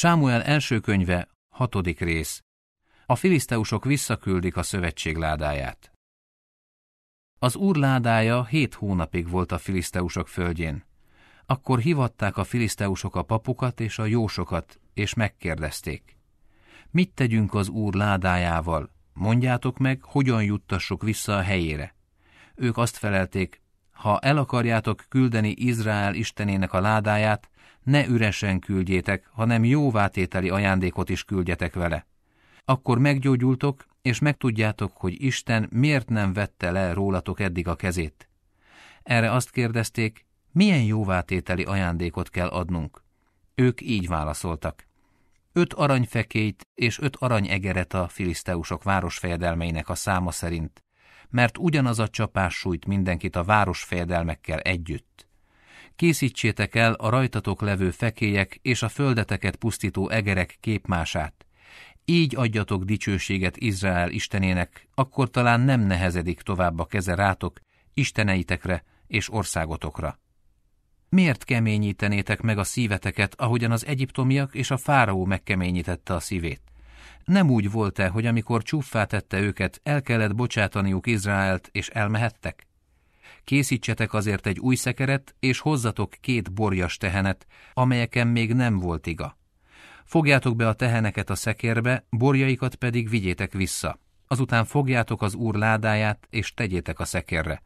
Sámuel első könyve, hatodik rész. A filiszteusok visszaküldik a szövetség ládáját. Az úr ládája hét hónapig volt a filiszteusok földjén. Akkor hivatták a filiszteusok a papukat és a jósokat, és megkérdezték. Mit tegyünk az úr ládájával? Mondjátok meg, hogyan juttassuk vissza a helyére. Ők azt felelték, ha el akarjátok küldeni Izrael istenének a ládáját, ne üresen küldjétek, hanem jóvátételi ajándékot is küldjetek vele. Akkor meggyógyultok, és megtudjátok, hogy Isten miért nem vette le rólatok eddig a kezét. Erre azt kérdezték, milyen jóvátételi ajándékot kell adnunk. Ők így válaszoltak. Öt aranyfekét és öt aranyegeret a filiszteusok városfejedelmeinek a száma szerint, mert ugyanaz a csapás sújt mindenkit a város fejedelmekkel együtt. Készítsétek el a rajtatok levő fekélyek és a földeteket pusztító egerek képmását. Így adjatok dicsőséget Izrael istenének, akkor talán nem nehezedik tovább a keze rátok, isteneitekre és országotokra. Miért keményítenétek meg a szíveteket, ahogyan az egyiptomiak és a fáraó megkeményítette a szívét? nem úgy volt-e, hogy amikor csúffá tette őket, el kellett bocsátaniuk Izraelt, és elmehettek? Készítsetek azért egy új szekeret, és hozzatok két borjas tehenet, amelyeken még nem volt iga. Fogjátok be a teheneket a szekérbe, borjaikat pedig vigyétek vissza. Azután fogjátok az úr ládáját, és tegyétek a szekérre.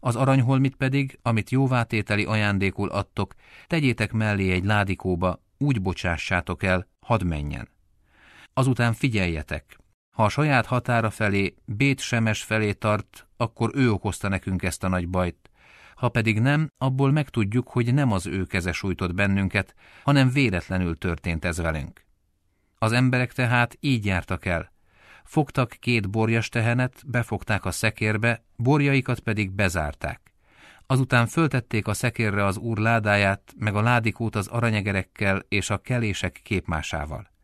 Az aranyholmit pedig, amit jóvátételi ajándékul adtok, tegyétek mellé egy ládikóba, úgy bocsássátok el, hadd menjen. Azután figyeljetek! Ha a saját határa felé, Bétsemes felé tart, akkor ő okozta nekünk ezt a nagy bajt. Ha pedig nem, abból megtudjuk, hogy nem az ő keze sújtott bennünket, hanem véletlenül történt ez velünk. Az emberek tehát így jártak el. Fogtak két borjas tehenet, befogták a szekérbe, borjaikat pedig bezárták. Azután föltették a szekérre az úr ládáját, meg a ládikót az aranyegerekkel és a kelések képmásával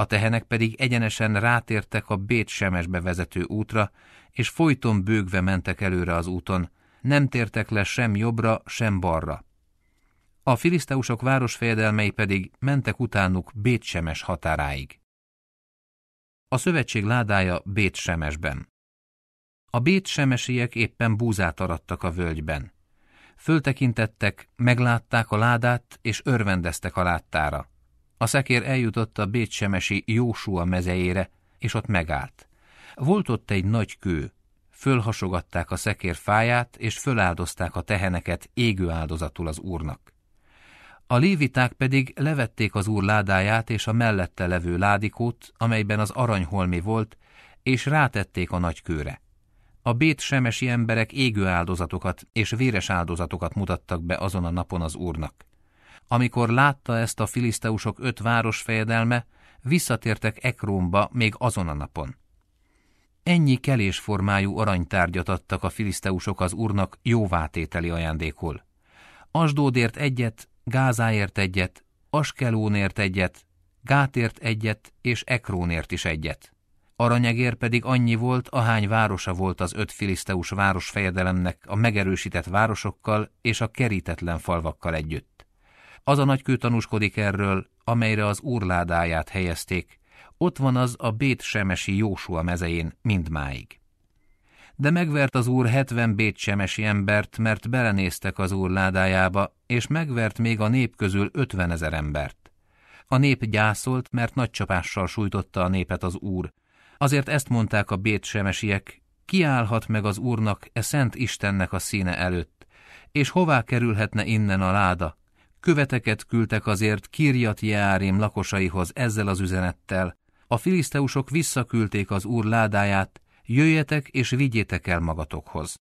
a tehenek pedig egyenesen rátértek a Bécsemesbe vezető útra, és folyton bőgve mentek előre az úton, nem tértek le sem jobbra, sem balra. A filiszteusok városfejedelmei pedig mentek utánuk Bécsemes határáig. A szövetség ládája Bécsemesben. A Bécsemesiek éppen búzát arattak a völgyben. Föltekintettek, meglátták a ládát, és örvendeztek a láttára. A szekér eljutott a Bécsemesi Jósua mezejére, és ott megállt. Volt ott egy nagy kő, fölhasogatták a szekér fáját, és föláldozták a teheneket égő áldozatul az úrnak. A léviták pedig levették az úr ládáját és a mellette levő ládikót, amelyben az aranyholmi volt, és rátették a nagy kőre. A bét semesi emberek égő áldozatokat és véres áldozatokat mutattak be azon a napon az úrnak. Amikor látta ezt a filiszteusok öt város fejedelme, visszatértek Ekrómba még azon a napon. Ennyi kelésformájú aranytárgyat adtak a filiszteusok az úrnak jóvátételi ajándékul. Asdódért egyet, Gázáért egyet, Askelónért egyet, Gátért egyet és Ekrónért is egyet. Aranyegér pedig annyi volt, ahány városa volt az öt filiszteus városfejedelemnek a megerősített városokkal és a kerítetlen falvakkal együtt. Az a nagykő tanúskodik erről, amelyre az úrládáját helyezték. Ott van az a Bét-Semesi Jósua mezején mindmáig. De megvert az úr hetven Bét-Semesi embert, mert belenéztek az úr ládájába, és megvert még a nép közül ötven ezer embert. A nép gyászolt, mert nagy csapással sújtotta a népet az úr. Azért ezt mondták a bétsemesiek, kiállhat meg az úrnak, e szent Istennek a színe előtt, és hová kerülhetne innen a láda, követeket küldtek azért Kirjat Jeárim lakosaihoz ezzel az üzenettel. A filiszteusok visszaküldték az úr ládáját, jöjjetek és vigyétek el magatokhoz.